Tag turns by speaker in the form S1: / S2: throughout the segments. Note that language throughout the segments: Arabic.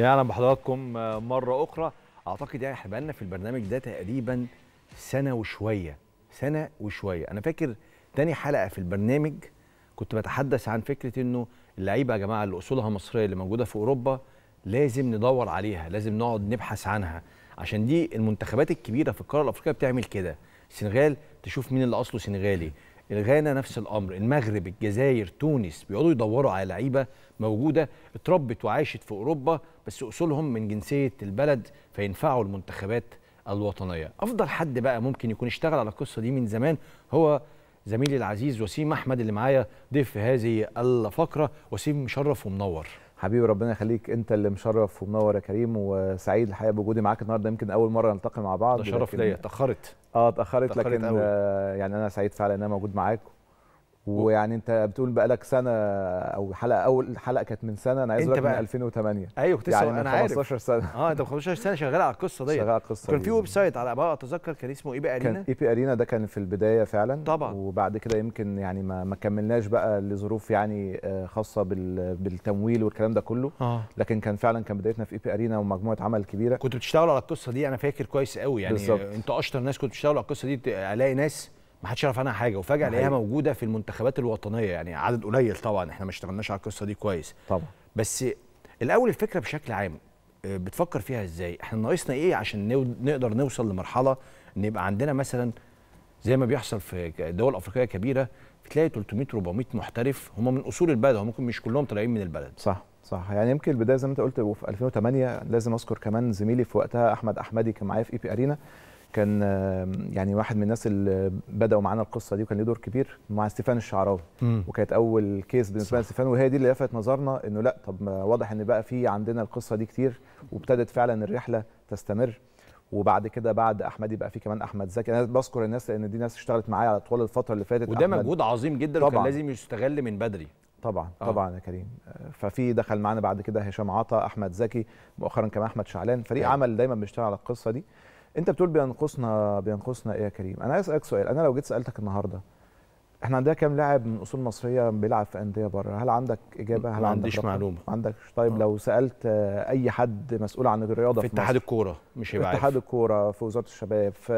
S1: يا اهلا بحضراتكم آه، مره اخرى اعتقد يعني احنا بقالنا في البرنامج ده تقريبا سنه وشويه سنه وشويه انا فاكر تاني حلقه في البرنامج كنت بتحدث عن فكره انه اللعيبه يا جماعه اللي اصولها مصريه اللي موجوده في اوروبا لازم ندور عليها لازم نقعد نبحث عنها عشان دي المنتخبات الكبيره في القاره الافريقيه بتعمل كده السنغال تشوف مين اللي اصله سنغالي الغانا نفس الامر المغرب الجزائر تونس بيقعدوا يدوروا على لعيبه موجوده اتربت وعاشت في اوروبا بس اصولهم من جنسيه البلد فينفعوا المنتخبات الوطنيه افضل حد بقى ممكن يكون اشتغل على القصه دي من زمان هو زميلي العزيز وسيم احمد اللي معايا ضيف في هذه الفقره
S2: وسيم مشرف ومنور حبيبي ربنا يخليك انت اللي مشرف ومنور يا كريم وسعيد الحقيقه بوجودي معاك النهارده يمكن اول مره نلتقي مع بعض ده شرف ليا
S1: اتاخرت
S2: اه اتاخرت لكن آه يعني انا سعيد فعلا ان انا موجود معاك ويعني انت بتقول بقالك سنه او حلقه اول حلقه كانت من سنه انا عايز اقول من 2008 ايوه كنت يعني انا عارف 15 سنه اه
S1: انت 15 سنه شغال على القصه ديت شغال على القصه كان في ويب سايت على ما اتذكر كان اسمه اي بي ارينا كان
S2: اي بي ارينا ده كان في البدايه فعلا طبعا وبعد كده يمكن يعني ما, ما كملناش بقى لظروف يعني آه، خاصه بال بالتمويل والكلام ده كله آه. لكن كان فعلا كان بدايتنا في اي بي ارينا ومجموعه عمل كبيره كنت بتشتغلوا على القصه دي انا فاكر كويس قوي يعني بالزبط. انت
S1: اشطر ناس كنت بتشتغلوا على القصه دي الاقي ناس ما حدش يعرف عنها حاجه وفجاه الاقيها موجوده في المنتخبات الوطنيه يعني عدد قليل طبعا احنا ما اشتغلناش على القصه دي كويس طبعا بس الاول الفكره بشكل عام آه، بتفكر فيها ازاي احنا ناقصنا ايه عشان نقدر نوصل لمرحله ان يبقى عندنا مثلا زي ما بيحصل في دول افريقيه كبيره بتلاقي 300 400 محترف هم من اصول البلد هم
S2: ممكن مش كلهم طالعين من البلد صح صح يعني يمكن البدايه زي ما انت قلت في 2008 لازم اذكر كمان زميلي في وقتها احمد احمدي كان معايا في اي بي ارينا كان يعني واحد من الناس اللي بداوا معانا القصه دي وكان له دور كبير مع ستيفان الشعراوي وكانت اول كيس بالنسبه لستيفان وهي دي اللي لفت نظرنا انه لا طب واضح ان بقى في عندنا القصه دي كتير وابتدت فعلا الرحله تستمر وبعد كده بعد احمد يبقى في كمان احمد زكي انا بذكر الناس لان دي ناس اشتغلت معايا على طول الفتره اللي فاتت وده مجهود عظيم جدا طبعًا. وكان لازم
S1: يستغل من بدري طبعا آه. طبعا
S2: يا كريم آه، ففي دخل معانا بعد كده هشام عطا احمد زكي مؤخرا كمان احمد شعلان فريق آه. عمل دايما بيشتغل على القصه دي انت بتقول بينقصنا بينقصنا ايه يا كريم انا عايز اسالك سؤال انا لو جيت سالتك النهارده احنا عندنا كام لاعب من اصول مصريه بيلعب في انديه بره هل عندك اجابه هل ما عنديش عندك معلومه ما عندكش طيب آه. لو سالت اي حد مسؤول عن الرياضه في, في اتحاد الكوره مش هيبقى في اتحاد الكوره في وزاره الشباب في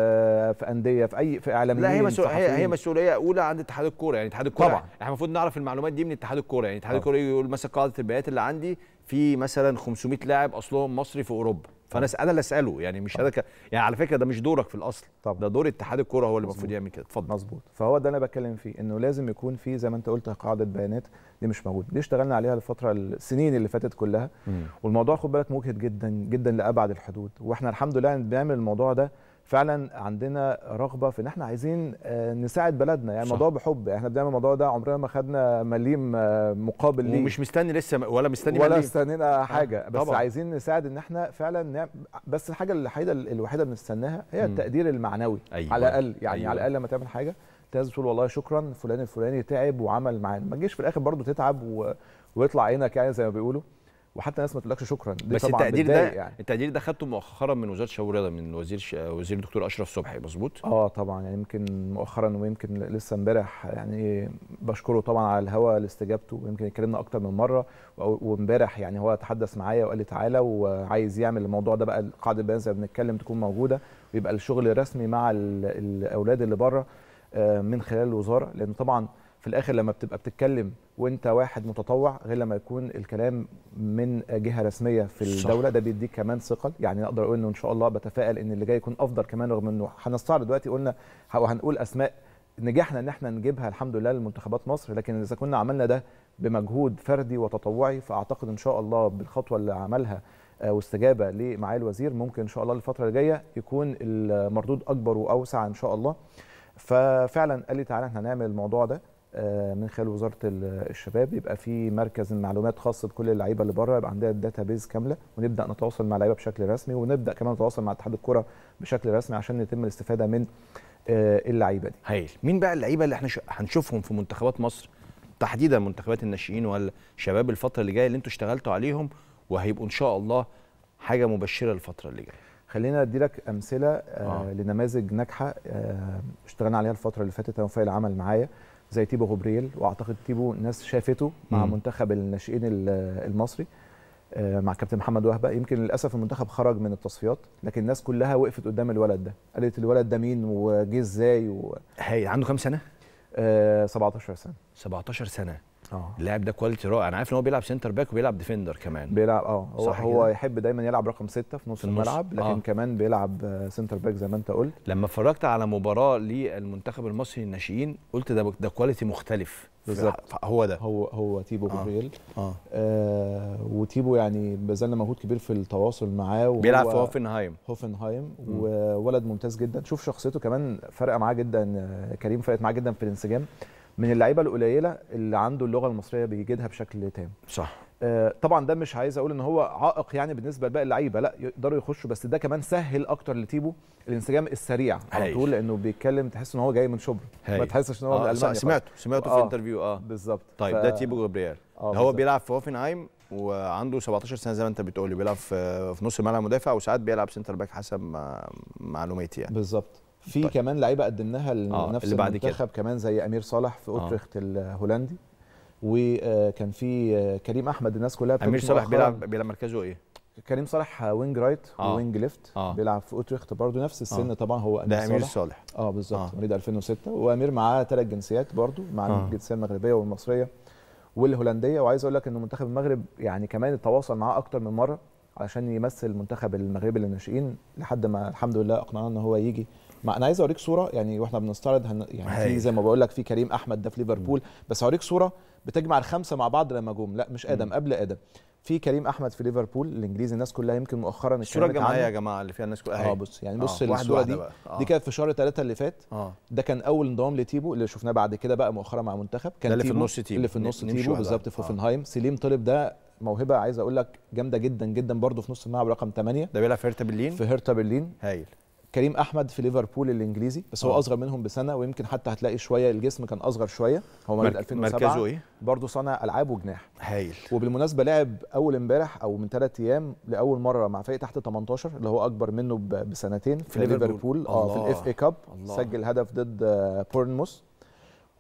S2: في انديه في اي في اعلاميين لا هي مسؤوليه هي, هي
S1: مسؤوليه اولى عند اتحاد الكوره يعني اتحاد الكوره طبعا احنا المفروض نعرف المعلومات دي من اتحاد الكوره يعني اتحاد آه. الكوره يقول مثلا قاعده البيانات اللي عندي في مثلا 500 لاعب اصلهم مصري في اوروبا
S2: فانا انا اللي اساله يعني مش انا يعني على فكره ده مش دورك في الاصل طبعا. ده دور اتحاد الكوره هو اللي المفروض يعمل كده اتفضل مظبوط فهو ده انا بتكلم فيه انه لازم يكون في زي ما انت قلت قاعده بيانات دي مش موجوده دي اشتغلنا عليها الفتره السنين اللي فاتت كلها مم. والموضوع خد بالك مجهد جدا جدا لابعد الحدود واحنا الحمد لله بنعمل الموضوع ده فعلا عندنا رغبه في ان احنا عايزين آه، نساعد بلدنا يعني الموضوع بحب يعني احنا بنعمل الموضوع ده عمرنا ما خدنا مليم آه، مقابل ليه ومش مستني لسه ولا مستني ولا استنينا آه، حاجه آه. بس طبعا. عايزين نساعد ان احنا فعلا نعم بس الحاجه الوحيده الوحيده بنستناها هي التقدير المعنوي أيوة. على الاقل يعني أيوة. على الاقل لما تعمل حاجه تقول والله شكرا فلان الفلاني تعب وعمل معانا ما تجيش في الاخر برضه تتعب و... ويطلع عينك يعني زي ما بيقولوا وحتى الناس ما تقولكش شكرا دي بس طبعا التقدير ده يعني.
S1: التقدير ده خدته مؤخرا من وزاره الشباب والرياضه من وزير ش... وزير الدكتور اشرف صبحي مظبوط
S2: اه طبعا يعني يمكن مؤخرا ويمكن لسه امبارح يعني بشكره طبعا على الهوا لاستجابته ويمكن اتكلمنا اكتر من مره وامبارح يعني هو تحدث معايا وقال لي تعالى وعايز يعمل الموضوع ده بقى القاعده البيانات زي ما بنتكلم تكون موجوده ويبقى الشغل الرسمي مع الاولاد اللي بره آه، من خلال الوزاره لان طبعا في الاخر لما بتبقى بتتكلم وانت واحد متطوع غير لما يكون الكلام من جهه رسميه في الدوله ده بيديك كمان ثقل يعني اقدر اقول انه ان شاء الله بتفائل ان اللي جاي يكون افضل كمان رغم انه هنستعرض دلوقتي قلنا وهنقول اسماء نجحنا ان احنا نجيبها الحمد لله لمنتخبات مصر لكن اذا كنا عملنا ده بمجهود فردي وتطوعي فاعتقد ان شاء الله بالخطوه اللي عملها آه، واستجابه لمعالي الوزير ممكن ان شاء الله الفتره الجايه يكون المردود اكبر واوسع ان شاء الله ففعلا قال لي تعالى احنا نعمل الموضوع ده آه، من خلال وزاره الشباب يبقى في مركز معلومات خاص بكل اللعيبه اللي بره يبقى عندنا الداتا بيز كامله ونبدا نتواصل مع اللعيبه بشكل رسمي ونبدا كمان نتواصل مع اتحاد الكره بشكل رسمي عشان يتم الاستفاده من آه، اللعيبه دي. هايل، مين بقى اللعيبه اللي احنا هنشوفهم في منتخبات مصر تحديدا منتخبات الناشئين
S1: والشباب الفتره اللي جايه اللي انتوا اشتغلتوا عليهم وهيبقوا ان شاء الله حاجه مبشره
S2: الفتره اللي جايه؟ خلينا ادي لك امثله آه،, آه. لنماذج ناجحه آه، اشتغلنا عليها الفتره اللي فاتت انا وفايل عمل معايا زي تيبو غبريل واعتقد تيبو ناس شافته مع مم. منتخب الناشئين المصري آه، مع كابتن محمد وهبه يمكن للاسف المنتخب خرج من التصفيات لكن الناس كلها وقفت قدام الولد ده قالت الولد ده مين وجه ازاي و... هي عنده كام سنه آه 17 سنه
S1: 17 سنه آه. اللاعب ده كواليتي رائع انا عارف ان هو بيلعب سنتر باك وبيلعب ديفندر كمان بيلعب اه هو هو
S2: يحب دايما يلعب رقم ستة في نص الملعب لكن أوه. كمان بيلعب سنتر باك زي ما انت قلت
S1: لما اتفرجت على مباراه للمنتخب المصري الناشئين قلت ده ده كواليتي مختلف بالظبط هو ده هو هو تيبو آه.
S2: جبريل آه. آه وتيبو يعني بذلنا مجهود كبير في التواصل معاه بيلعب في هوفنهايم هوفنهايم وولد ممتاز جدا شوف شخصيته كمان فرقه معاه جدا كريم فرقت معاه جدا في الانسجام من اللعيبه القليله اللي عنده اللغه المصريه بيجيدها بشكل تام صح آه، طبعا ده مش عايز اقول ان هو عائق يعني بالنسبه لباقي اللعيبه لا يقدروا يخشوا بس ده كمان سهل اكتر لتيبو الانسجام السريع على طول لانه بيتكلم تحس ان هو جاي من شبرا ما تحسش ان هو آه من المانيا سمعته سمعته في آه
S1: انترفيو اه بالظبط طيب ف... ده تيبو جبريال آه هو بيلعب في هوفنهايم وعنده 17 سنه زي ما انت بتقول بيلعب في نص الملعب مدافع
S2: وساعات بيلعب سنتر باك حسب معلوماتي يعني بالظبط في طيب. كمان لعيبه قدمناها آه، لنفس آه المنتخب كده. كمان زي امير صالح في آه. اوتريخت الهولندي وكان في آه، كريم احمد الناس كلها امير صالح بيلعب بيلعب مركزه ايه؟ كريم صالح وينج رايت آه. وينج ليفت آه. بيلعب في اوتريخت برضه نفس السن آه. طبعا هو امير, ده أمير صالح, اه بالظبط آه. مواليد 2006 وامير معاه ثلاث جنسيات برضه مع آه. الجنسيه المغربيه والمصريه والهولنديه وعايز اقول لك ان منتخب المغرب يعني كمان اتواصل معاه اكتر من مره علشان يمثل منتخب المغرب للناشئين لحد ما الحمد لله اقنعنا ان هو يجي ما انا عايز اوريك صوره يعني واحنا بنستعرض هن... يعني في زي ما بقول لك في كريم احمد ده في ليفربول بس هوريك صوره بتجمع الخمسه مع بعض لما جم لا مش ادم قبل ادم في كريم احمد في ليفربول الانجليزي الناس كلها يمكن مؤخرا الصوره الجماعيه يا جماعه اللي فيها الناس كلها اه بص يعني بص آه. الصوره دي آه. دي كانت في شهر ثلاثة اللي فات آه. ده كان اول انضمام لتيبو اللي شفناه بعد كده بقى مؤخرا مع منتخب كان اللي في النص تيبو اللي في النص تيبو بالظبط في هوفنهايم آه. سليم طلب ده موهبه عايز اقول لك جامده جدا جدا برده في نص الملعب رقم 8 ده بيلعب في هيرتا برلين في هيرتا برلين هايل كريم احمد في ليفربول الانجليزي بس هو آه. اصغر منهم بسنه ويمكن حتى هتلاقي شويه الجسم كان اصغر شويه هو مواليد 2007 مركزه ايه برضه صانع العاب وجناح هايل وبالمناسبه لعب اول امبارح او من ثلاث ايام لاول مره مع فريق تحت 18 اللي هو اكبر منه بسنتين في, في ليفربول اه في الاف اي كاب سجل هدف ضد آه، بورنموث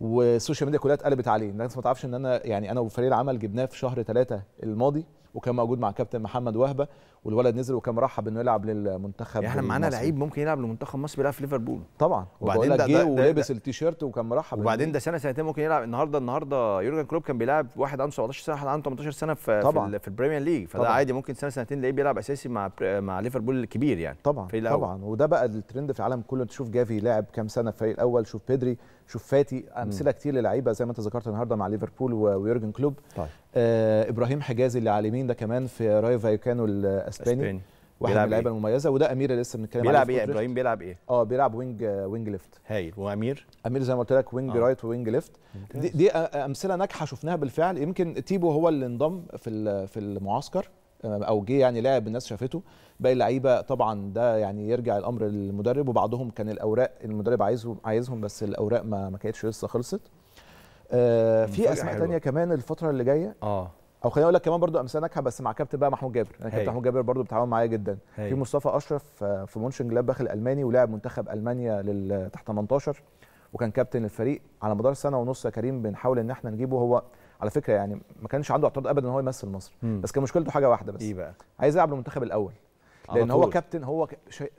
S2: والسوشيال ميديا كلها اتقلبت عليه الناس ما تعرفش ان انا يعني انا وفريق العمل جبناه في شهر ثلاثة الماضي وكان موجود مع كابتن محمد وهبه والولد نزل وكان مرحب انه يلعب للمنتخب يعني احنا معانا لعيب ممكن يلعب للمنتخب مصر بيلعب في ليفربول طبعا وبعدين ده جه ولبس التيشيرت وكان مرحب وبعدين ده
S1: سنه سنتين ممكن يلعب النهارده النهارده يورجن كلوب كان بيلعب واحد عنده 17 سنه واحد عنده 18 سنه في طبعا. في البريمير ليج فده طبعًا. عادي ممكن سنه سنتين لعيب بيلعب اساسي مع مع ليفربول الكبير يعني
S2: طبعا طبعا وده بقى الترند في العالم كله تشوف جافي لاعب كام سنه في الاول شوف بيدري شفاتي امثله كتير للعيبه زي ما انت ذكرت النهارده مع ليفربول ويورجن كلوب طيب. آه ابراهيم حجازي اللي على اليمين ده كمان في رايو فايكانو الاسباني أسباني. واحد من اللعيبه إيه؟ المميزه وده امير اللي لسه بنتكلم عليه بيلعب ايه ابراهيم بيلعب ايه اه بيلعب وينج آه، وينج ليفت هايل وامير امير زي ما قلت لك وينج آه. رايت وينج ليفت دي, دي امثله ناجحه شفناها بالفعل يمكن تيبو هو اللي انضم في في المعسكر آه، او جه يعني لعب الناس شافته باقي اللعيبه طبعا ده يعني يرجع الامر للمدرب وبعضهم كان الاوراق المدرب عايزهم عايزهم بس الاوراق ما ما كانتش لسه خلصت آه في اسماء ثانيه كمان الفتره اللي جايه اه او خليني اقول لك كمان برضو امثله ناجحه بس مع كابتن بقى محمود جابر انا كابتن محمود جابر برضو بتعاون معايا جدا هي. في مصطفى اشرف آه، في مونشن داخل الالماني ولاعب منتخب المانيا تحت 18 وكان كابتن الفريق على مدار سنه ونص يا كريم بنحاول ان احنا نجيبه هو على فكره يعني ما كانش عنده اعتراض ابدا ان هو يمثل مصر مم. بس كان مشكلته حاجه واحده بس ايه بقى عايز يلعب المنتخب الاول لان هو كابتن هو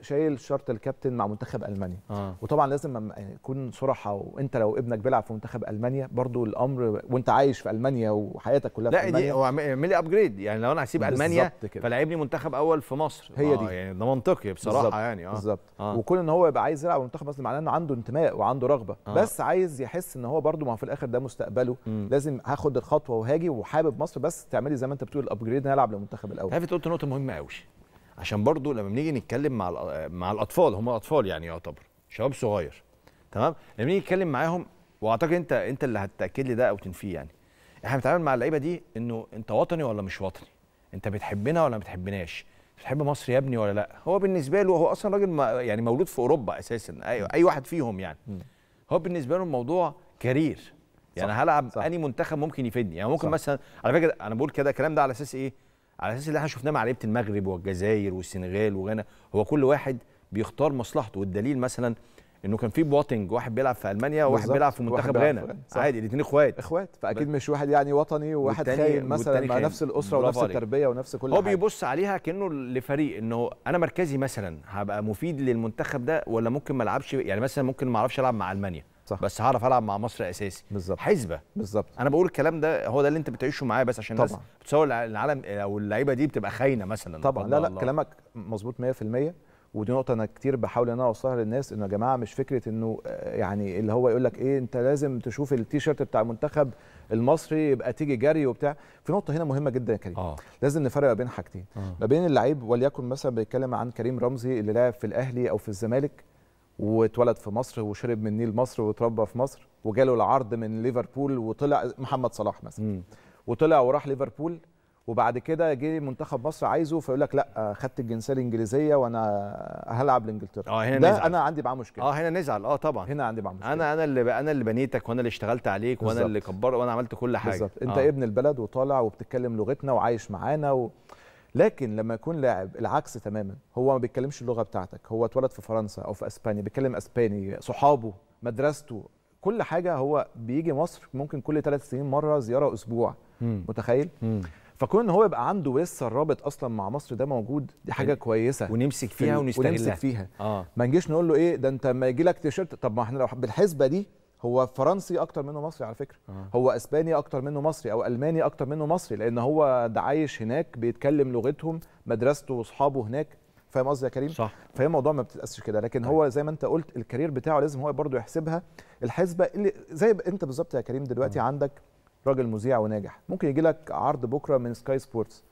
S2: شايل شرط الكابتن مع منتخب المانيا آه. وطبعا لازم يكون صراحه وانت لو ابنك بيلعب في منتخب المانيا برضو الامر وانت عايش في المانيا وحياتك كلها لا في المانيا لا دي اعمل لي ابجريد يعني لو انا هسيب المانيا فلاعبني منتخب اول في مصر هي آه، دي يعني ده منطقي بصراحه بالزبط. يعني اه بالظبط آه. وكون ان هو يبقى عايز يلعب منتخب مصر معناه انه عنده انتماء وعنده رغبه آه. بس عايز يحس ان هو برضو ما هو في الاخر ده مستقبله م. لازم هاخد الخطوه وهاجي وحابب مصر بس تعملي زي ما انت بتقول الابجريد نلعب للمنتخب الاول هافت قلت نقطه مهمه قوي عشان برضو لما
S1: بنيجي نتكلم مع مع الاطفال هم اطفال يعني يعتبر شباب صغير تمام لما نيجي نتكلم معاهم واعتقد انت انت اللي هتاكد لي ده او تنفيه يعني احنا بنتعامل مع اللعيبه دي انه انت وطني ولا مش وطني انت بتحبنا ولا ما بتحبناش بتحب مصر يا ابني ولا لا هو بالنسبه له هو اصلا راجل يعني مولود في اوروبا اساسا اي اي واحد فيهم يعني هو بالنسبه له الموضوع كارير يعني صح هلعب صح. اني منتخب ممكن يفيدني يعني ممكن صح مثلا على فكره انا بقول كده الكلام ده على اساس ايه على اساس اللي احنا شفناه مع لعيبه المغرب والجزائر والسنغال وغانا هو كل واحد بيختار مصلحته والدليل مثلا انه كان في بوتنج واحد بيلعب في المانيا وواحد بيلعب في منتخب غانا عادي الاثنين اخوات اخوات فاكيد
S2: مش واحد يعني وطني وواحد خاين مثلا مع نفس الاسره ونفس التربيه ونفس كل هو حاجه هو
S1: بيبص عليها كانه لفريق انه انا مركزي مثلا هبقى مفيد للمنتخب ده ولا ممكن ما العبش يعني مثلا ممكن ما اعرفش العب مع المانيا صح. بس هعرف العب مع مصر اساسي بالظبط حسبه بالظبط انا بقول الكلام ده هو ده اللي انت بتعيشه معايا بس عشان طبعا بتصور العالم او اللعيبه دي بتبقى خاينه مثلا طبعا لا لا الله. كلامك
S2: مظبوط 100% ودي نقطة أنا كتير بحاول إن أنا أوصلها للناس إنه يا جماعة مش فكرة إنه آه، يعني اللي هو يقول لك إيه أنت لازم تشوف التيشيرت بتاع المنتخب المصري يبقى تيجي جري وبتاع في نقطة هنا مهمة جدا يا كريم آه. لازم نفرق ما بين حاجتين آه. ما بين اللعيب وليكن مثلا بيتكلم عن كريم رمزي اللي لعب في الأهلي أو في الزمالك واتولد في مصر وشرب من نيل مصر واتربى في مصر وجاله العرض من ليفربول وطلع محمد صلاح مثلا م. وطلع وراح ليفربول وبعد كده جه منتخب مصر عايزه فيقول لك لا خدت الجنسيه الانجليزيه وانا هلعب لانجلترا اه هنا ده نزعل. انا عندي معاه مشكله اه هنا نزعل اه طبعا هنا عندي معاه
S1: مشكله انا انا اللي انا اللي بنيتك وانا اللي اشتغلت عليك وانا اللي كبرت وانا عملت كل حاجه بالظبط انت آه. ابن
S2: البلد وطالع وبتتكلم لغتنا وعايش معانا و... لكن لما يكون لاعب العكس تماما هو ما بيتكلمش اللغه بتاعتك هو اتولد في فرنسا او في اسبانيا بيتكلم اسباني صحابه مدرسته كل حاجه هو بيجي مصر ممكن كل ثلاث سنين مره زياره اسبوع مم. متخيل مم. فكون ان هو يبقى عنده لسه الرابط اصلا مع مصر ده موجود دي حاجه كويسه ونمسك فيها ونستغلها ونمسك فيها آه. ما نجيش نقول له ايه ده انت لما يجي لك تيشيرت طب ما احنا لو بالحسبه دي هو فرنسي اكتر منه مصري على فكره آه. هو اسباني اكتر منه مصري او الماني اكتر منه مصري لان هو ده عايش هناك بيتكلم لغتهم مدرسته واصحابه هناك فاهم قصدي يا كريم صح فهي الموضوع ما بتتقاسش كده لكن آه. هو أيوة. زي ما انت قلت الكارير بتاعه لازم هو برضه يحسبها الحسبه اللي زي انت بالظبط يا كريم دلوقتي آه. عندك راجل مذيع وناجح ممكن يجي لك عرض بكره من سكاي سبورتس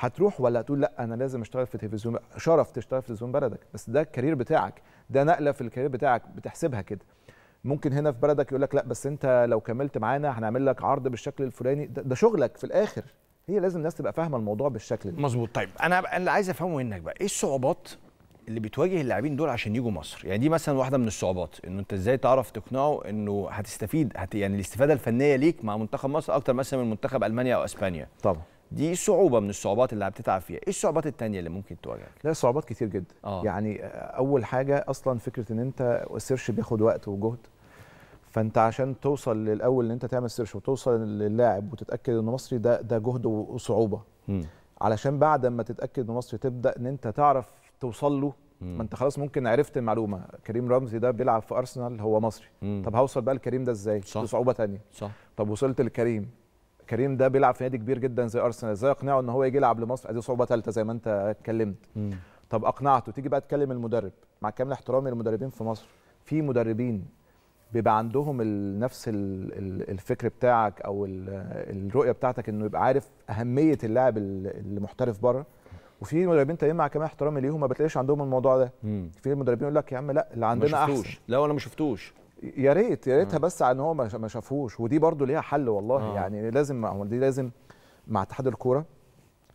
S2: هتروح ولا هتقول لا انا لازم اشتغل في تلفزيون شرف تشتغل في تلفزيون بلدك بس ده الكارير بتاعك ده نقله في الكارير بتاعك بتحسبها كده ممكن هنا في بلدك يقول لك لا بس انت لو كملت معانا هنعمل لك عرض بالشكل الفلاني ده, ده شغلك في الاخر هي لازم الناس تبقى فاهمه الموضوع بالشكل ده مظبوط طيب انا اللي عايز افهمه منك بقى ايه الصعوبات
S1: اللي بتواجه اللاعبين دول عشان يجوا مصر يعني دي مثلا واحده من الصعوبات انه انت ازاي تعرف تقنعه انه هتستفيد هت يعني الاستفاده الفنيه ليك مع منتخب مصر اكتر مثلا من منتخب المانيا او اسبانيا طبعا دي صعوبه من الصعوبات اللي بتتعب فيها ايه الصعوبات التانية اللي ممكن تواجهك لا صعوبات كتير
S2: جدا آه. يعني آه، اول حاجه اصلا فكره ان انت السيرش بياخد وقت وجهد فانت عشان توصل للاول ان انت تعمل سيرش وتوصل للاعب وتتاكد انه مصري ده ده جهد وصعوبه م. علشان بعد ما تتاكد انه مصري تبدا ان انت تعرف توصل له ما انت خلاص ممكن عرفت المعلومه كريم رمزي ده بيلعب في ارسنال هو مصري م. طب هوصل بقى لكريم ده ازاي صح. دي صعوبه تانية. صح طب وصلت لكريم كريم ده بيلعب في نادي كبير جدا زي ارسنال ازاي اقنعه ان هو يجي يلعب لمصر دي صعوبه ثالثه زي ما انت اتكلمت طب اقنعته تيجي بقى تكلم المدرب مع كامل احترامي للمدربين في مصر في مدربين بيبقى عندهم نفس الفكر بتاعك او الرؤيه بتاعتك انه يبقى عارف اهميه اللاعب المحترف بره وفي مدربين تانيين مع كمان احترامي ليهم ما بتلاقيش عندهم الموضوع ده في مدربين يقول لك يا عم لا اللي عندنا ما شفتوش. احسن لا انا ما شفتوش يا ريت يا ريتها بس عن هو ما شافهوش ودي برضو ليها حل والله آه. يعني لازم دي لازم مع اتحاد الكوره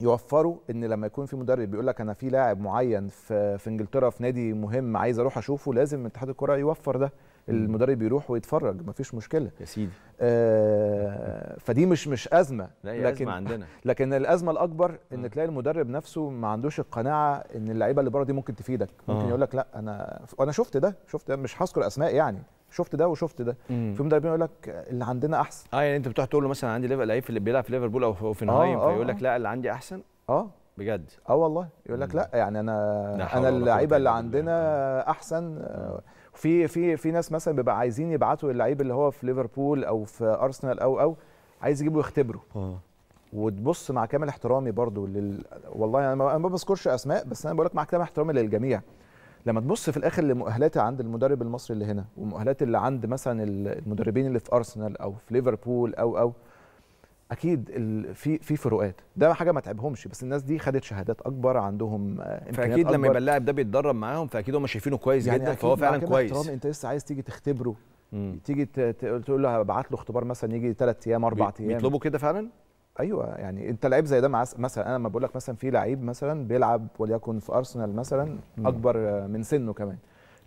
S2: يوفروا ان لما يكون في مدرب بيقول لك انا في لاعب معين في في انجلترا في نادي مهم عايز اروح اشوفه لازم اتحاد الكوره يوفر ده المدرب يروح ويتفرج مفيش مشكله يا سيدي آه فدي مش مش ازمه لا لكن أزمة عندنا لكن الازمه الاكبر ان آه. تلاقي المدرب نفسه ما عندوش القناعه ان اللعيبه اللي بره دي ممكن تفيدك ممكن آه. يقول لك لا انا انا شفت ده شفت ده مش هذكر اسماء يعني شفت ده وشفت ده في مدربين يقول لك اللي عندنا احسن
S1: اه يعني انت بتروح تقول له مثلا عندي لعيب اللي بيلعب في ليفربول او في
S2: اوفنهايم آه, آه، فيقول لك آه.
S1: لا اللي عندي احسن اه بجد اه والله
S2: يقول لك لا يعني انا انا اللعيبه اللي عندنا احسن آه، في في في ناس مثلا بيبقى عايزين يبعتوا اللعيب اللي هو في ليفربول او في ارسنال او او عايز يجيبه يختبره آه. وتبص مع كامل احترامي برضو لل... والله يعني انا ما بذكرش اسماء بس انا بقول لك مع كامل احترامي للجميع لما تبص في الاخر لمؤهلاتي عند المدرب المصري اللي هنا ومؤهلات اللي عند مثلا المدربين اللي في ارسنال او في ليفربول او او اكيد في في فروقات ده حاجه ما تعبهمش بس الناس دي خدت شهادات اكبر عندهم امكانيات فاكيد لما يبقى
S1: اللاعب ده بيتدرب معاهم فاكيد هم شايفينه كويس يعني جدا فهو فعلا كويس يعني
S2: انت لسه عايز تيجي تختبره مم. تيجي تقول له هبعت له اختبار مثلا يجي ثلاث ايام اربع ايام بيطلبوا كده فعلا ايوه يعني انت لعيب زي ده مثلا انا لما بقول لك مثلا في لعيب مثلا بيلعب وليكن في ارسنال مثلا اكبر من سنه كمان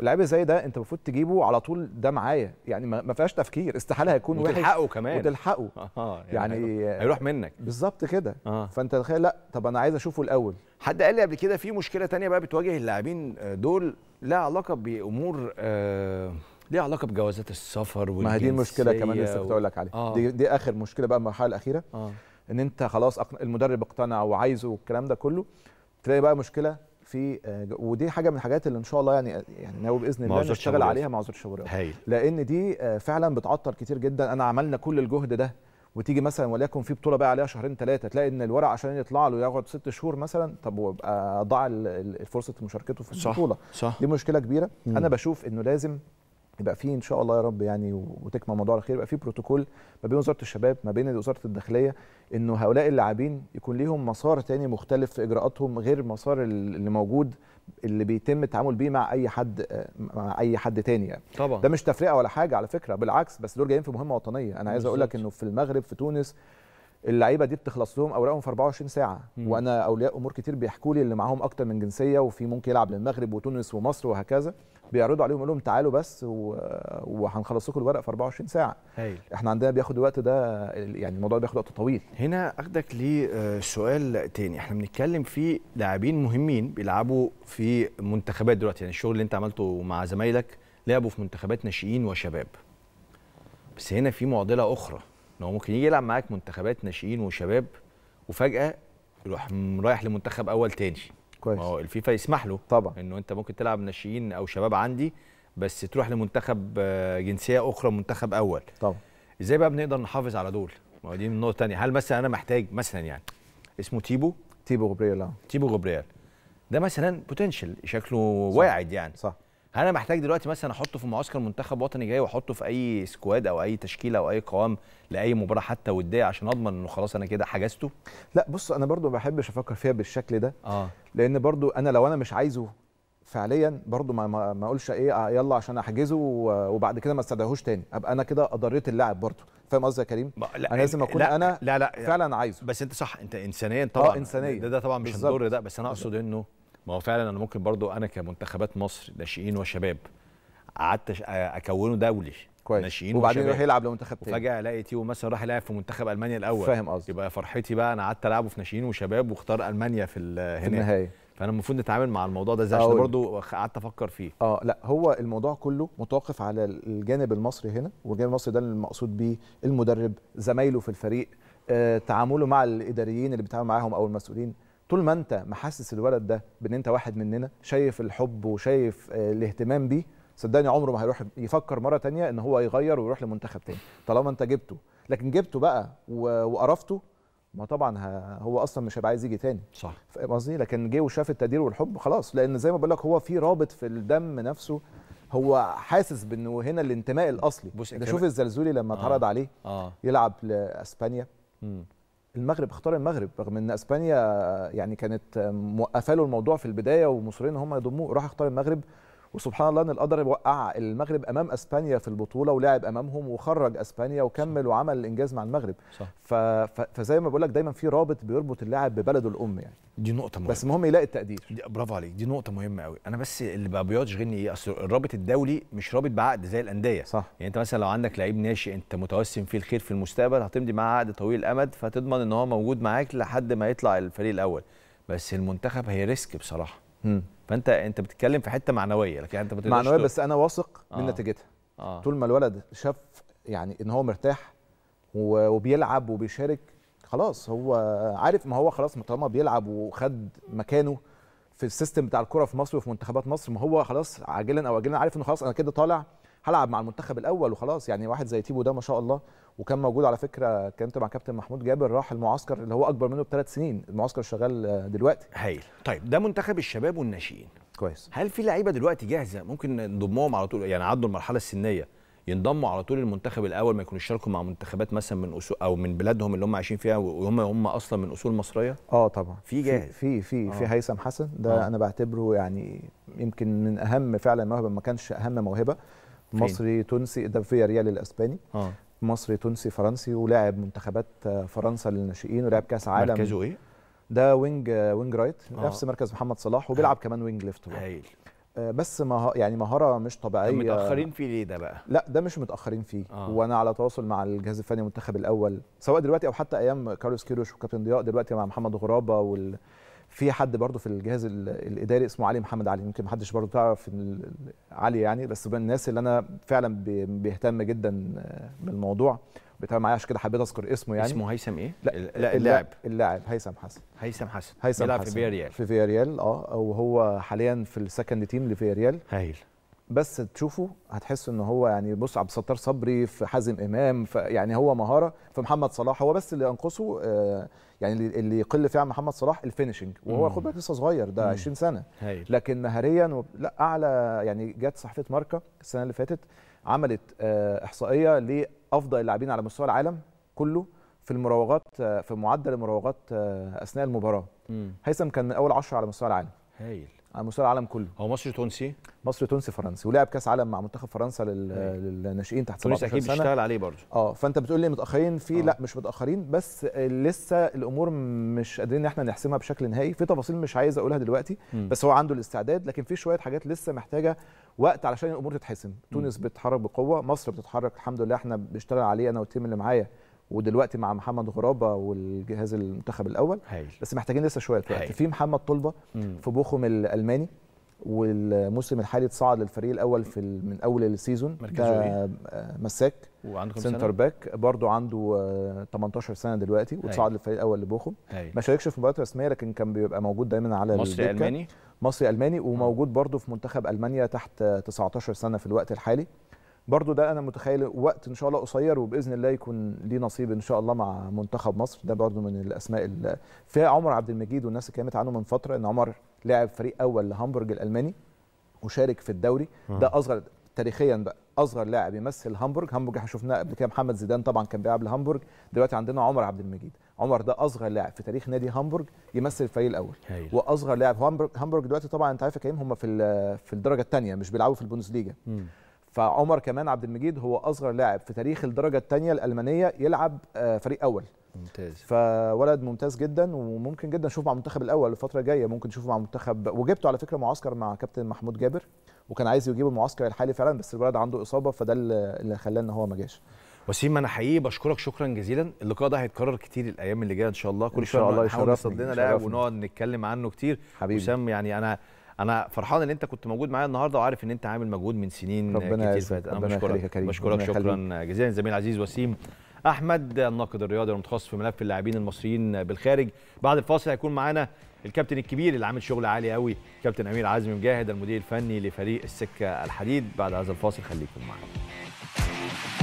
S2: اللعيب زي ده انت المفروض تجيبه على طول ده معايا يعني ما فيهاش تفكير استحاله هيكون وحش وتلحقه كمان وتلحقه آه يعني, يعني هيروح منك بالظبط كده آه. فانت تخيل لا طب انا عايز اشوفه الاول حد قال لي قبل كده في مشكله تانية بقى بتواجه
S1: اللاعبين آه، دول لها علاقه بامور آه ليها علاقه بجوازات السفر والجنسيه ما هي دي المشكله كمان لسه كنت اقول لك عليها آه. دي,
S2: دي اخر مشكله بقى المرحله الاخيره آه. ان انت خلاص المدرب اقتنع وعايزه والكلام ده كله تلاقي بقى مشكله في آه، ودي حاجه من الحاجات اللي ان شاء الله يعني يعني ناوي باذن الله نشتغل عليها مع وزير الشباب لان دي آه، فعلا بتعطل كتير جدا انا عملنا كل الجهد ده وتيجي مثلا وليكن في بطوله بقى عليها شهرين ثلاثه تلاقي ان الورق عشان يطلع له يقعد ست شهور مثلا طب وابقى ضاع فرصه مشاركته في البطوله صح صح دي مشكله كبيره مم. انا بشوف انه لازم يبقى في ان شاء الله يا رب يعني وتكمل الموضوع على خير يبقى في بروتوكول ما بين وزاره الشباب ما بين وزاره الداخليه انه هؤلاء اللاعبين يكون ليهم مسار تاني مختلف في اجراءاتهم غير المسار اللي موجود اللي بيتم التعامل بيه مع اي حد مع اي حد تاني يعني. طبعا ده مش تفرقه ولا حاجه على فكره بالعكس بس دول جايين في مهمه وطنيه انا عايز اقول لك انه في المغرب في تونس اللعيبه دي بتخلص لهم اوراقهم في 24 ساعه مم. وانا اولياء امور كتير بيحكوا لي اللي معاهم اكتر من جنسيه وفي ممكن يلعب للمغرب وتونس ومصر وهكذا بيعرضوا عليهم يقول لهم تعالوا بس وهنخلص لكم الورق في 24 ساعه هي. احنا عندنا بياخد الوقت ده يعني الموضوع بياخد وقت طويل هنا اخدك لسؤال آه، تاني احنا بنتكلم في لاعبين مهمين بيلعبوا في
S1: منتخبات دلوقتي يعني الشغل اللي انت عملته مع زمايلك لعبوا في منتخبات ناشئين وشباب بس هنا في معضله اخرى ان هو ممكن يجي يلعب معاك منتخبات ناشئين وشباب وفجاه يروح رايح لمنتخب اول تاني كويس ما هو الفيفا يسمح له طبعا انه انت ممكن تلعب ناشئين او شباب عندي بس تروح لمنتخب آه، جنسيه اخرى منتخب اول طبعا ازاي بقى بنقدر نحافظ على دول ما هو دي النقطه نقطه ثانيه هل مثلا انا محتاج مثلا يعني اسمه تيبو تيبو غبريال آه. تيبو غبريال ده مثلا بوتنشال شكله صح. واعد يعني صح انا محتاج دلوقتي مثلا احطه في معسكر منتخب وطني جاي واحطه في اي سكواد او اي تشكيله او اي قوام لاي مباراه حتى وديه عشان اضمن انه خلاص انا كده حجزته
S2: لا بص انا برضو ما بحبش افكر فيها بالشكل ده اه لان برضو انا لو انا مش عايزه فعليا برضو ما ما اقولش ايه آه، يلا عشان احجزه وبعد كده ما استدعيهوش تاني ابقى انا كده اضريت اللاعب برضو فاهم قصدي يا كريم لا انا لازم اكون لا انا لا لا فعلا عايزه
S1: بس انت صح انت انسانيا طبعا آه انسانيا ده, ده طبعا مش الدور ده بس انا اقصد انه ما هو فعلا انا ممكن برضو انا كمنتخبات مصر ناشئين وشباب قعدت اكونه دولي كويس ناشئين وبعدين يروح يلعب لمنتخب تاني وفجاه الاقي تيو مثلا راح يلعب في منتخب المانيا الاول فاهم قصدي يبقى فرحتي بقى انا قعدت العبه في ناشئين وشباب واختار المانيا في هناك النهايه فانا المفروض نتعامل مع الموضوع ده ازاي عشان برضه قعدت افكر فيه
S2: اه لا هو الموضوع كله متوقف على الجانب المصري هنا والجانب المصري ده المقصود بيه المدرب زمايله في الفريق آه، تعامله مع الاداريين اللي بيتعامل معاهم او المسؤولين طول ما انت محسس الولد ده بان انت واحد مننا شايف الحب وشايف آه، الاهتمام بيه صدقني عمره ما هيروح يفكر مره تانية ان هو يغير ويروح لمنتخب تاني طالما انت جبته لكن جبته بقى وقرفته ما طبعا هو اصلا مش هيبقى عايز يجي تاني صح فاهم قصدي لكن جه وشاف التقدير والحب خلاص لان زي ما بقول لك هو في رابط في الدم نفسه هو حاسس بانه هنا الانتماء الاصلي ده شوف الزلزولي لما آه. اتعرض آه. عليه آه. يلعب لاسبانيا مم. المغرب اختار المغرب رغم ان اسبانيا يعني كانت موقفه له الموضوع في البدايه ومصرين ان هم يضموه راح اختار المغرب وسبحان الله ان القدر وقع المغرب امام اسبانيا في البطوله ولعب امامهم وخرج اسبانيا وكمل وعمل الانجاز مع المغرب صح. ف... فزي ما بقول لك دايما في رابط بيربط اللاعب ببلده الام يعني دي نقطه مهمه بس المهم يلاقي التقدير دي برافو عليك دي نقطه مهمه
S1: قوي انا بس اللي بقى بيشغلني ايه اصل الرابط الدولي مش رابط بعقد زي الانديه صح يعني انت مثلا لو عندك لعيب ناشئ انت متوسم فيه الخير في المستقبل هتمضي معاه عقد طويل الامد فتضمن ان هو موجود معاك لحد ما يطلع الفريق الاول بس المنتخب هي ريسك بصراحه م. فانت انت بتتكلم في حته معنويه لكن انت ما معنويه بس انا
S2: واثق آه. من نتيجتها آه. طول ما الولد شاف يعني ان هو مرتاح وبيلعب وبيشارك خلاص هو عارف ما هو خلاص طالما بيلعب وخد مكانه في السيستم بتاع الكره في مصر وفي منتخبات مصر ما هو خلاص عاجلا او اجلا عارف انه خلاص انا كده طالع هلعب مع المنتخب الاول وخلاص يعني واحد زي تيبو ده ما شاء الله وكان موجود على فكره كنت مع كابتن محمود جابر راح المعسكر اللي هو اكبر منه بثلاث سنين المعسكر شغال آه، دلوقتي هايل طيب ده منتخب الشباب والناشئين
S1: كويس هل في لعيبه دلوقتي جاهزه ممكن نضمهم على طول يعني عدوا المرحله السنيه ينضموا على طول المنتخب الاول ما يكونوا يشاركوا مع منتخبات مثلا من اصول او من بلادهم اللي هم عايشين فيها وهم هم اصلا من اصول مصريه
S2: اه طبعا في جاهز في في آه. في هيثم حسن ده آه. انا بعتبره يعني يمكن من اهم فعلا موهبه ما كانش اهم موهبه مصري تونسي ده في ريال الاسباني آه. مصري تونسي فرنسي ولاعب منتخبات آه، فرنسا للناشئين ولعب كاس عالم مركزه ايه؟ ده وينج آه، وينج رايت آه. نفس مركز محمد صلاح وبيلعب كمان وينج ليفت هايل آه، بس مه... يعني مهاره مش طبيعيه متاخرين
S1: فيه ليه ده بقى
S2: لا ده مش متاخرين فيه آه. وانا على تواصل مع الجهاز الفني المنتخب الاول سواء دلوقتي او حتى ايام كارلوس كيروش وكابتن ضياء دلوقتي مع محمد غرابه وال... في حد برضه في الجهاز الاداري اسمه علي محمد علي يمكن محدش برضه تعرف علي يعني بس من الناس اللي انا فعلا بيهتم جدا آه، بالموضوع بيتعامل معايا عشان كده حبيت اذكر اسمه يعني اسمه هيثم ايه؟ لا اللاعب اللاعب هيثم حسن هيثم حسن هيثم حسن بيلعب في فياريال في فياريال اه وهو حاليا في السكند تيم لفياريال هايل بس تشوفه هتحس ان هو يعني بص عبد الستار صبري في حازم امام في يعني هو مهاره في محمد صلاح هو بس اللي ينقصه آه، يعني اللي يقل فيه عن محمد صلاح الفينشنج وهو خد بالك لسه صغير ده 20 سنه لكن مهاريا لا اعلى يعني جت صحيفه ماركا السنه اللي فاتت عملت آه، احصائيه لافضل اللاعبين على مستوى العالم كله في المراوغات آه، في معدل المراوغات اثناء المباراه هيثم كان من اول 10 على مستوى العالم هايل على مستوى العالم كله هو مصري تونسي مصري تونسي فرنسي ولعب كاس عالم مع منتخب فرنسا للناشئين تحت 17 سنه تونس اكيد بيشتغل عليه برضه اه فانت بتقول لي متاخرين في آه. لا مش متاخرين بس لسه الامور مش قادرين ان احنا نحسمها بشكل نهائي في تفاصيل مش عايز اقولها دلوقتي م. بس هو عنده الاستعداد لكن في شويه حاجات لسه محتاجه وقت علشان الامور تتحسم تونس بتتحرك بقوه مصر بتتحرك الحمد لله احنا بنشتغل عليه انا والتيم اللي معايا ودلوقتي مع محمد غرابه والجهاز المنتخب الاول هايل. بس محتاجين لسه شويه وقت في محمد طلبه مم. في بوخم الالماني والموسم الحالي اتصعد للفريق الاول في من اول السيزون مركزه ده آه، مساك سنتر باك برضه عنده 18 آه، سنه دلوقتي واتصعد للفريق الاول لبوخم ما شاركش في مباريات رسميه لكن كان بيبقى موجود دايما على مصري الماني مصري الماني آه. وموجود برضه في منتخب المانيا تحت 19 سنه في الوقت الحالي برضو ده انا متخيل وقت ان شاء الله قصير وباذن الله يكون ليه نصيب ان شاء الله مع منتخب مصر ده برضو من الاسماء في عمر عبد المجيد والناس اتكلمت عنه من فتره ان عمر لعب فريق اول لهامبورج الالماني وشارك في الدوري ده اصغر تاريخيا بقى اصغر لاعب يمثل هامبورج هامبورج احنا شفناه قبل كده محمد زيدان طبعا كان بيلعب لهامبورج دلوقتي عندنا عمر عبد المجيد عمر ده اصغر لاعب في تاريخ نادي هامبورج يمثل الفريق الاول هيل. واصغر لاعب هامبورج هامبورج دلوقتي طبعا انت عارف يا كريم هم في في الدرجه الثانيه مش بيلعبوا في البوندسليجا فعمر كمان عبد المجيد هو اصغر لاعب في تاريخ الدرجه الثانيه الالمانيه يلعب آه، فريق اول ممتاز فولد ممتاز جدا وممكن جدا نشوفه مع المنتخب الاول الفتره الجايه ممكن نشوفه مع المنتخب وجبته على فكره معسكر مع كابتن محمود جابر وكان عايز يجيب المعسكر الحالي فعلا بس الولد عنده اصابه فده اللي خلاه ان هو ما جاش وسيم انا حقيقي بشكرك شكرا جزيلا اللقاء ده هيتكرر كتير الايام اللي جايه ان شاء الله كل شويه الله يشرفنا لنا لاعب ونقعد
S1: نتكلم عنه كتير حبيبي وسام يعني انا انا فرحان ان انت كنت موجود معايا النهارده وعارف ان انت عامل مجهود من سنين ربنا كتير فاتت انا بشكرك بشكرك شكرا جزيلا زميل العزيز وسيم احمد الناقد الرياضي والمتخصص في ملف اللاعبين المصريين بالخارج بعد الفاصل هيكون معانا الكابتن الكبير اللي عامل شغل عالي قوي كابتن امير عزمي مجاهد المدير الفني لفريق السكه الحديد بعد هذا الفاصل خليكم معانا